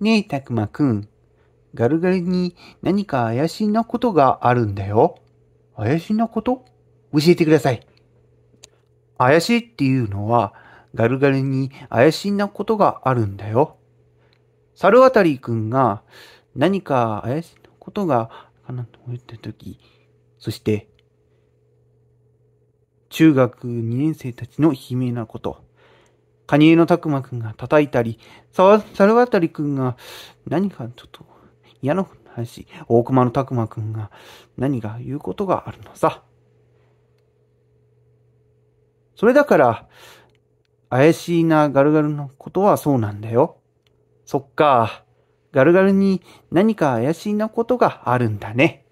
ねえ、たくまくん。ガルガルに何か怪しいなことがあるんだよ。怪しいなこと教えてください。怪しいっていうのは、ガルガルに怪しいなことがあるんだよ。猿渡くんが何か怪しいなことがかなと思ったとき、そして、中学2年生たちの悲鳴なこと、カニエのたくまくんが叩いたり、さ、猿渡くんが何かちょっと嫌な話、大熊のたくまくんが何か言うことがあるのさ。それだから、怪しいなガルガルのことはそうなんだよ。そっか。ガルガルに何か怪しいなことがあるんだね。